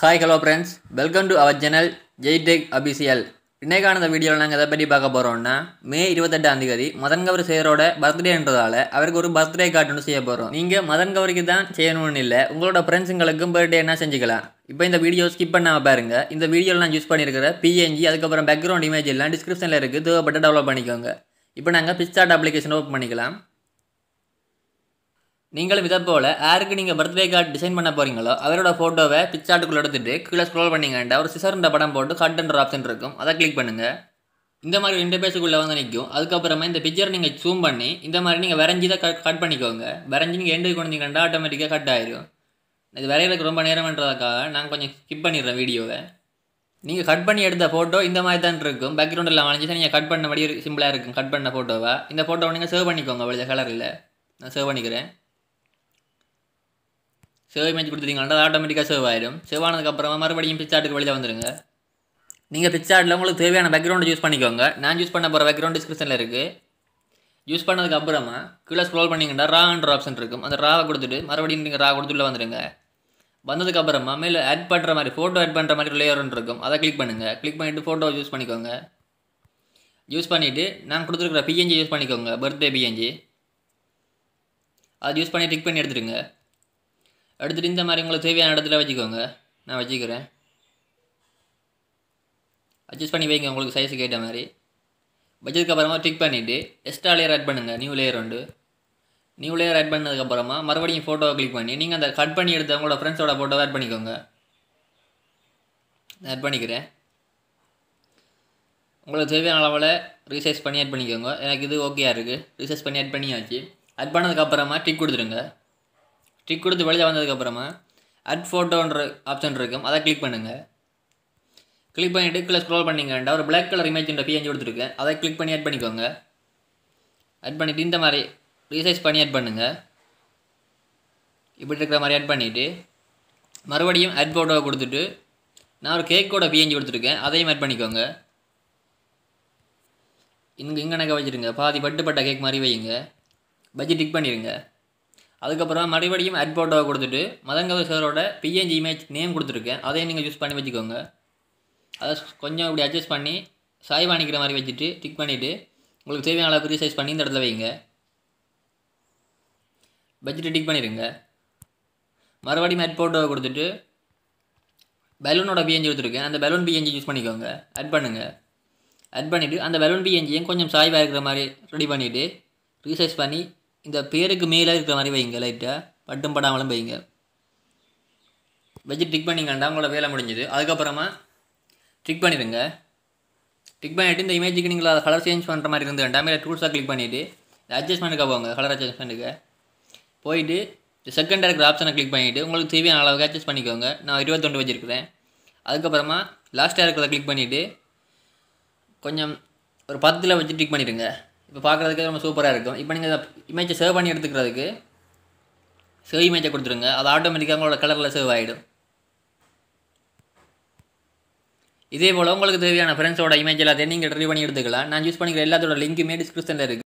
hi hello friends welcome to our channel Jai tech official இன்றைக்கான இந்த வீடியோவில் நாங்கள் எதை பற்றி பார்க்க போகிறோம்னா மே இருபத்தெட்டாம் தேதி மதன் கவர் சேரோட பர்த்டேன்றதால அவருக்கு ஒரு பர்த்டே கார்டு ஒன்று செய்ய போகிறோம் நீங்கள் மதன் கவருக்கு தான் செய்யணும்னு இல்லை உங்களோட ஃப்ரெண்ட்ஸுங்களுக்கும் பர்த்டே என்ன செஞ்சுக்கலாம் இப்போ இந்த வீடியோ ஸ்கிப் பண்ணாமல் பாருங்கள் இந்த வீடியோவில் நான் யூஸ் பண்ணியிருக்கிற பிஎன்ஜி அதுக்கப்புறம் பேக்ரவுண்ட் இமேஜ் எல்லாம் டிஸ்கிரிப்ஷனில் இருக்குது தேவைப்பட்டு டெவலப் பண்ணிக்கோங்க இப்போ நாங்கள் பிக்சார்ட் அப்ளிகேஷன் ஓப்பன் பண்ணிக்கலாம் நீங்களும் இதை போல் யாருக்கு நீங்கள் பர்த்டே கார்டு டிசைன் பண்ண போகிறீங்களோ அவரோட ஃபோட்டோவை பிக்சாட்டுக்குள்ளே எடுத்துகிட்டு கீழே ஸ்க்ரோல் பண்ணிங்கன்ட்டு ஒரு சிசர்ன்ற படம் போட்டு கட் ஆப்ஷன் இருக்கும் அதை கிளிக் பண்ணுங்கள் இந்த மாதிரி ரெண்டு பேஜுக்குள்ளே வந்து நிற்கும் அதுக்கப்புறமா இந்த பிக்சரை நீங்கள் ஜூம் பண்ணி இந்த மாதிரி நீங்கள் வரைஞ்சி தான் கட் கட் பண்ணிக்கோங்க வரைஞ்சி நீங்கள் எண்டு கண்டா ஆட்டோமேட்டிக்காக கட் ஆயிரும் இது வரைகிறதுக்கு ரொம்ப நேரம்ன்றதுக்காக நான் கொஞ்சம் ஸ்கிப் பண்ணிடுறேன் வீடியோவை நீங்கள் கட் பண்ணி எடுத்த ஃபோட்டோ இந்த மாதிரி தான் இருக்கும் பேக்ரவுண்டில் வரைஞ்சி நீங்கள் கட் பண்ண மாதிரி சிம்பிளாக இருக்கும் கட் பண்ண ஃபோட்டோவை இந்த ஃபோட்டோவை நீங்கள் சேவ் பண்ணிக்கோங்க அவ்வளோ கலரில் நான் சேவ் பண்ணிக்கிறேன் சேவ் இமேஜ் கொடுத்துட்டீங்கன்னா அது ஆட்டோமேட்டிக்காக சேவ் ஆயிடும் சேவ் ஆனதுக்கப்புறமா மறுபடியும் பிக்சார்ட்டுக்கு வெளியில் வந்துடுங்க நீங்கள் பிக்சார்ட்டில் உங்களுக்கு தேவையான பேக்ரவுண்டு யூஸ் பண்ணிக்கோங்க நான் யூஸ் பண்ண போகிற பேக்ரவுண்ட் டிஸ்கிரிப்ஷனில் இருக்குது யூஸ் பண்ணதுக்கப்புறமா கீழே ஸ்க்ரோல் பண்ணிங்கன்னா ரா அண்ட் ஆப்ஷன் இருக்கும் அந்த ராவை கொடுத்துட்டு மறுபடியும் நீங்கள் ரா கொடுத்துட்டு வந்துடுங்க வந்ததுக்கப்புறமா மேலே ஆட் பண்ணுற மாதிரி ஃபோட்டோ ஆட் பண்ணுற மாதிரி லேயர் ஒன்று இருக்கும் அதை கிளிக் பண்ணுங்கள் கிளிக் பண்ணிவிட்டு ஃபோட்டோ யூஸ் பண்ணிக்கோங்க யூஸ் பண்ணிவிட்டு நான் கொடுத்துருக்குற பிஎன்ஜி யூஸ் பண்ணிக்கோங்க பர்த்டே பிஎன்ஜி அது யூஸ் பண்ணி டிக் பண்ணி எடுத்துருங்க எடுத்துகிட்டு இந்த மாதிரி உங்களுக்கு தேவையான இடத்துல வச்சுக்கோங்க நான் வச்சுக்கிறேன் அட்ஜஸ்ட் பண்ணி வைங்க உங்களுக்கு சைஸ் கேட்ட மாதிரி வச்சதுக்கப்புறமா டிக் பண்ணிவிட்டு எக்ஸ்ட்ரா லேயர் ஆட் பண்ணுங்கள் நியூ லேயர் ஒன்று நியூ லேயர் ஆட் பண்ணதுக்கப்புறமா மறுபடியும் ஃபோட்டோவை கிளிக் பண்ணி நீங்கள் அந்த கட் பண்ணி எடுத்த உங்களோட ஃப்ரெண்ட்ஸோட ஃபோட்டோவை ஆட் பண்ணிக்கோங்க ஆட் பண்ணிக்கிறேன் உங்களுக்கு தேவையான அளவில் ரீசைஸ் பண்ணி ஆட் பண்ணிக்கோங்க எனக்கு இது ஓகேயா இருக்குது ரீசைஸ் பண்ணி ஆட் பண்ணியாச்சு ஆட் பண்ணதுக்கப்புறமா டிக் கொடுத்துருங்க டிக் கொடுத்து வெளியில் வந்ததுக்கப்புறமா அட் ஃபோட்டோன்ற ஆப்ஷன் இருக்கும் அதை கிளிக் பண்ணுங்கள் கிளிக் பண்ணிவிட்டு கீழே ஸ்க்ரோல் பண்ணிங்கண்டா ஒரு பிளாக் கலர் இமேஜ்ன்ற பிஎஞ்சி கொடுத்துருக்கேன் அதை கிளிக் பண்ணி ஆட் பண்ணிக்கோங்க ஆட் பண்ணிவிட்டு இந்த மாதிரி ரீசைஸ் பண்ணி ஆட் பண்ணுங்கள் இப்படி இருக்கிற மாதிரி ஆட் பண்ணிவிட்டு மறுபடியும் ஆட் ஃபோட்டோவை கொடுத்துட்டு நான் ஒரு கேக்கோட பிஎஞ்சி கொடுத்துருக்கேன் அதையும் ஆட் பண்ணிக்கோங்க இங்கே இங்கே நகை வச்சுருங்க பாதி பட்டுப்பட்ட கேக் மாதிரி வையுங்க பஜ்ஜி டிக் பண்ணிடுங்க அதுக்கப்புறம் மறுபடியும் அட் போட்டோவை கொடுத்துட்டு மதங்கவர் சரோட பிஎன்ஜி இமேஜ் நேம் கொடுத்துருக்கேன் அதையும் நீங்கள் யூஸ் பண்ணி வச்சுக்கோங்க அதை கொஞ்சம் இப்படி அட்ஜஸ்ட் பண்ணி சாய் அணிக்கிற மாதிரி வச்சுட்டு டிக் பண்ணிவிட்டு உங்களுக்கு தேவையான அளவுக்கு ரீசைஸ் பண்ணி இந்த இடத்துல வைங்க பட்ஜெட்டை டிக் பண்ணிடுங்க மறுபடியும் அட் போட்டோவை கொடுத்துட்டு பலூனோட பிஎன்ஜி கொடுத்துருக்கேன் அந்த பலூன் பிஎன்ஜி யூஸ் பண்ணிக்கோங்க அட் பண்ணுங்கள் அட் பண்ணிவிட்டு அந்த பலூன் பிஎன்ஜியும் கொஞ்சம் சாய்வாக இருக்கிற மாதிரி ரெடி பண்ணிவிட்டு ரீசைஸ் பண்ணி இந்த பேருக்கு மேலே இருக்கிற மாதிரி வைங்க லைட்டாக பட்டும் படாமலும் வைங்க வச்சு டிக் பண்ணிங்கண்டா உங்களை வேலை முடிஞ்சுது அதுக்கப்புறமா டிக் பண்ணிடுங்க டிக் பண்ணிவிட்டு இந்த இமேஜுக்கு நீங்கள் அதை கலர் சேஞ்ச் பண்ணுற மாதிரி இருந்துக்கண்டா மேலே டூல்ஸாக கிளிக் பண்ணிவிட்டு பண்ணிக்க போங்க கலர் அட்ஜஸ்ட்மெண்ட்டுக்கு போயிட்டு செகண்ட் இருக்கிற ஆப்ஷனை கிளிக் பண்ணிவிட்டு உங்களுக்கு தேவையான அளவுக்கு அட்ஜஸ்ட் பண்ணிக்கோங்க நான் இருபத்தொண்டு வச்சுருக்கிறேன் அதுக்கப்புறமா லாஸ்ட்டாக இருக்கிறத கிளிக் பண்ணிவிட்டு கொஞ்சம் ஒரு பத்தில் வச்சு டிக் பண்ணிடுங்க இப்போ பார்க்குறதுக்கே ரொம்ப சூப்பராக இருக்கும் இப்போ நீங்கள் இமேஜை சேவ் பண்ணி எடுத்துக்கிறதுக்கு சேவ் இமேஜை கொடுத்துருங்க அது ஆட்டோமேட்டிக்காக உங்களோட கலரில் சேவ் ஆகிடும் இதே போல் உங்களுக்கு தேவையான ஃப்ரெண்ட்ஸோட இமேஜ் எல்லாத்தையும் நீங்கள் ட்ரை பண்ணி எடுத்துக்கலாம் நான் யூஸ் பண்ணிக்கிற எல்லாத்தோட லிங்க்குமே டிஸ்கிரிப்ஷனில் இருக்குது